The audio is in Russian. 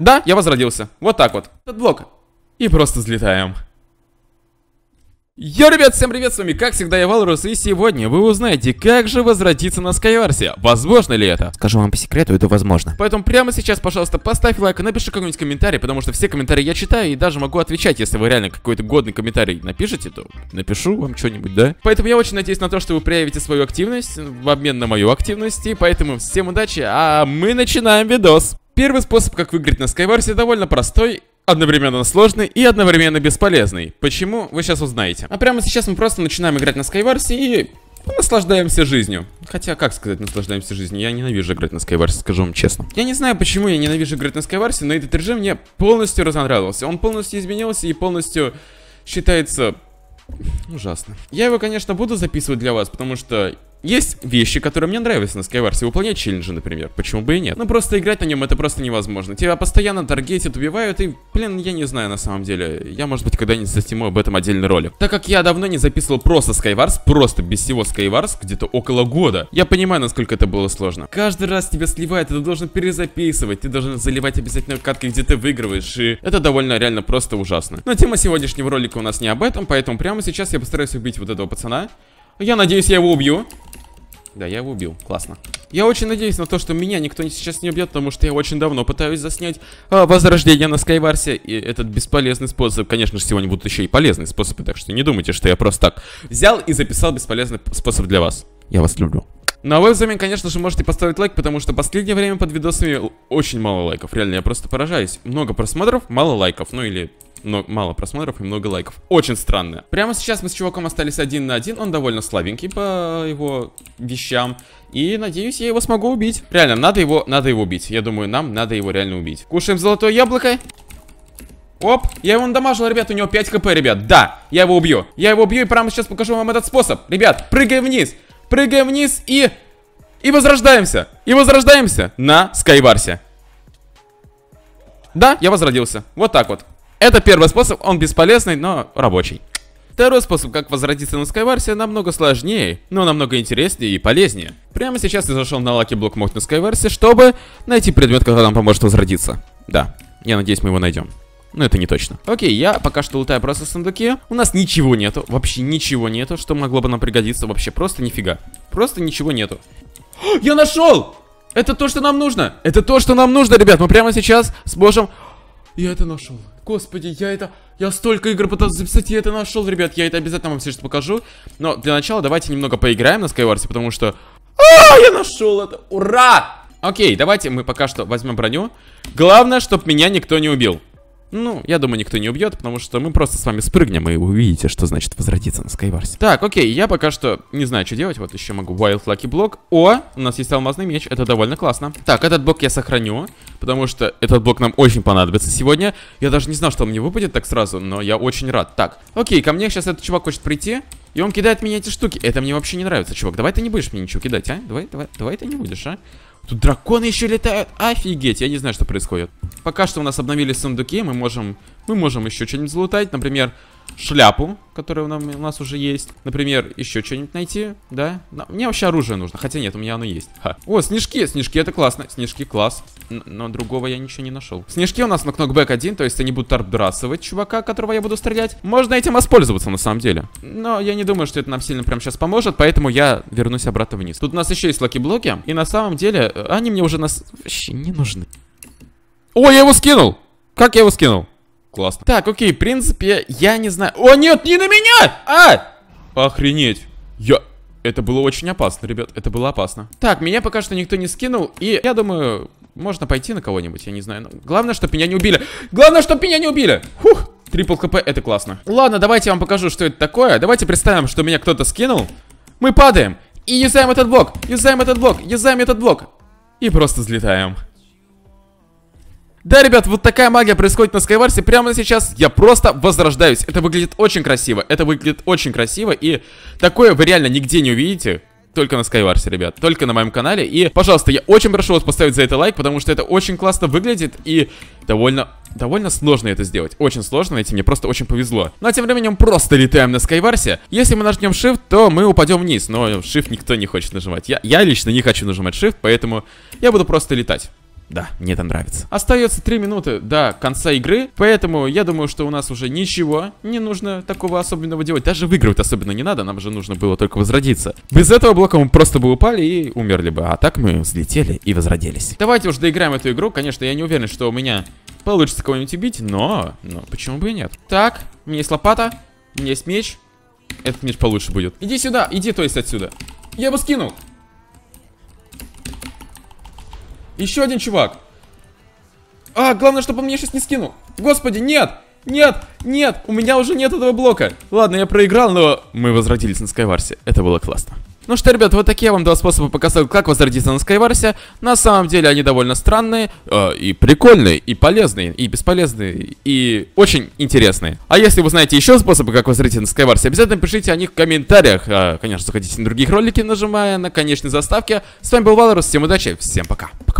Да, я возродился. Вот так вот. Этот блок. И просто взлетаем. Йо, ребят, всем привет, с вами как всегда я Валрус, и сегодня вы узнаете, как же возвратиться на Скайварсе. Возможно ли это? Скажу вам по секрету, это возможно. Поэтому прямо сейчас, пожалуйста, поставь лайк и напиши какой-нибудь комментарий, потому что все комментарии я читаю и даже могу отвечать, если вы реально какой-то годный комментарий напишите, то напишу вам что-нибудь, да? Поэтому я очень надеюсь на то, что вы проявите свою активность в обмен на мою активность, и поэтому всем удачи, а мы начинаем видос. Первый способ, как выиграть на Скайварсе, довольно простой одновременно сложный и одновременно бесполезный. Почему? Вы сейчас узнаете. А прямо сейчас мы просто начинаем играть на Скайварсе и наслаждаемся жизнью. Хотя, как сказать, наслаждаемся жизнью? Я ненавижу играть на скайварсе, скажу вам честно. Я не знаю, почему я ненавижу играть на скайварсе, но этот режим мне полностью разонравился. Он полностью изменился и полностью считается... Ужасно. Я его, конечно, буду записывать для вас, потому что есть вещи, которые мне нравятся на Skywars, и выполнять челленджи, например, почему бы и нет. Но ну, просто играть на нем это просто невозможно. Тебя постоянно таргетят, убивают, и, блин, я не знаю на самом деле. Я, может быть, когда-нибудь засниму об этом отдельный ролик. Так как я давно не записывал просто Skywars, просто без всего Skywars, где-то около года, я понимаю, насколько это было сложно. Каждый раз тебя сливает, ты должен перезаписывать, ты должен заливать обязательно катки, где ты выигрываешь, и это довольно реально просто ужасно. Но тема сегодняшнего ролика у нас не об этом, поэтому прямо сейчас я постараюсь убить вот этого пацана я надеюсь, я его убью. Да, я его убил. Классно. Я очень надеюсь на то, что меня никто сейчас не убьет, потому что я очень давно пытаюсь заснять а, возрождение на Скайварсе. И этот бесполезный способ, конечно же, сегодня будут еще и полезные способы, так что не думайте, что я просто так взял и записал бесполезный способ для вас. Я вас люблю. Ну а вы взамен, конечно же, можете поставить лайк, потому что последнее время под видосами очень мало лайков. Реально, я просто поражаюсь. Много просмотров, мало лайков. Ну или но мало просмотров и много лайков. Очень странно. Прямо сейчас мы с чуваком остались один на один. Он довольно слабенький по его вещам. И надеюсь, я его смогу убить. Реально, надо его, надо его убить. Я думаю, нам надо его реально убить. Кушаем золотое яблоко. Оп, я его надамажил, ребят, у него 5 хп, ребят, да, я его убью, я его убью и прямо сейчас покажу вам этот способ Ребят, прыгаем вниз, прыгаем вниз и... и возрождаемся, и возрождаемся на Скайварсе Да, я возродился, вот так вот это первый способ, он бесполезный, но рабочий. Второй способ, как возродиться на Скайварсе, намного сложнее, но намного интереснее и полезнее. Прямо сейчас я зашел на Лаки Блок Мод на Скайварсе, чтобы найти предмет, который нам поможет возродиться. Да, я надеюсь, мы его найдем. Но это не точно. Окей, я пока что лутаю просто в сундуке. У нас ничего нету, вообще ничего нету, что могло бы нам пригодиться вообще. Просто нифига. Просто ничего нету. Я нашел! Это то, что нам нужно! Это то, что нам нужно, ребят! Мы прямо сейчас сможем... Я это нашел. Господи, я это... Я столько игр пытался записать, я это нашел, ребят. Я это обязательно вам все что покажу. Но для начала давайте немного поиграем на Skywars, потому что... А, я нашел это! Ура! Окей, давайте мы пока что возьмем броню. Главное, чтобы меня никто не убил. Ну, я думаю, никто не убьет, потому что мы просто с вами спрыгнем, и вы увидите, что значит возродиться на Скайварсе. Так, окей, я пока что не знаю, что делать. Вот еще могу Wild Lucky блок. О, у нас есть алмазный меч, это довольно классно. Так, этот блок я сохраню, потому что этот блок нам очень понадобится сегодня. Я даже не знал, что он мне выпадет так сразу, но я очень рад. Так, окей, ко мне сейчас этот чувак хочет прийти. И он кидает мне эти штуки. Это мне вообще не нравится, чувак. Давай ты не будешь мне ничего кидать, а? Давай, давай, давай ты не будешь, а? Тут драконы еще летают. Офигеть, я не знаю, что происходит. Пока что у нас обновились сундуки, мы можем, мы можем еще что-нибудь залутать. Например, шляпу, которая у нас, у нас уже есть. Например, еще что-нибудь найти, да? Но, мне вообще оружие нужно, хотя нет, у меня оно есть. Ха. О, снежки, снежки, это классно. Снежки, класс. Но другого я ничего не нашел. Снежки у нас на кнокбэк один, то есть они будут арбдрасывать чувака, которого я буду стрелять. Можно этим воспользоваться на самом деле. Но я не думаю, что это нам сильно прям сейчас поможет, поэтому я вернусь обратно вниз. Тут у нас еще есть лаки-блоки, и на самом деле э, они мне уже нас... Вообще не нужны. О, я его скинул! Как я его скинул? Классно. Так, окей, в принципе, я не знаю... О, нет, не на меня! А! Охренеть. Я... Это было очень опасно, ребят, это было опасно. Так, меня пока что никто не скинул, и я думаю, можно пойти на кого-нибудь, я не знаю. Но... Ну, главное, чтобы меня не убили. Главное, чтобы меня не убили. Фух, трипл хп, это классно. Ладно, давайте я вам покажу, что это такое. Давайте представим, что меня кто-то скинул. Мы падаем и юзаем этот блок, юзаем этот блок, юзаем этот блок. И просто взлетаем. Да, ребят, вот такая магия происходит на Скайварсе прямо сейчас. Я просто возрождаюсь. Это выглядит очень красиво. Это выглядит очень красиво. И такое вы реально нигде не увидите. Только на Скайварсе, ребят. Только на моем канале. И, пожалуйста, я очень прошу вас поставить за это лайк, потому что это очень классно выглядит и довольно... Довольно сложно это сделать. Очень сложно найти, мне просто очень повезло. Ну а тем временем просто летаем на Скайварсе. Если мы нажмем Shift, то мы упадем вниз. Но Shift никто не хочет нажимать. Я, я лично не хочу нажимать Shift, поэтому я буду просто летать. Да, мне это нравится. Остается 3 минуты до конца игры, поэтому я думаю, что у нас уже ничего не нужно такого особенного делать. Даже выигрывать особенно не надо, нам же нужно было только возродиться. Без этого блока мы просто бы упали и умерли бы, а так мы взлетели и возродились. Давайте уже доиграем эту игру, конечно, я не уверен, что у меня получится кого-нибудь убить, но... Но почему бы и нет? Так, у меня есть лопата, у меня есть меч. Этот меч получше будет. Иди сюда, иди, то есть отсюда. Я его скинул. Еще один чувак. А, главное, чтобы он меня сейчас не скинул. Господи, нет! Нет, нет, у меня уже нет этого блока. Ладно, я проиграл, но мы возродились на Скайварсе. Это было классно. Ну что, ребят, вот такие я вам два способа показал, как возродиться на Скайварсе. На самом деле они довольно странные, э, и прикольные, и полезные, и бесполезные, и очень интересные. А если вы знаете еще способы, как возродиться на Скайварсе, обязательно пишите о них в комментариях. Э, конечно, заходите на других ролики, нажимая на конечной заставке. С вами был Валерус, всем удачи, всем пока. пока.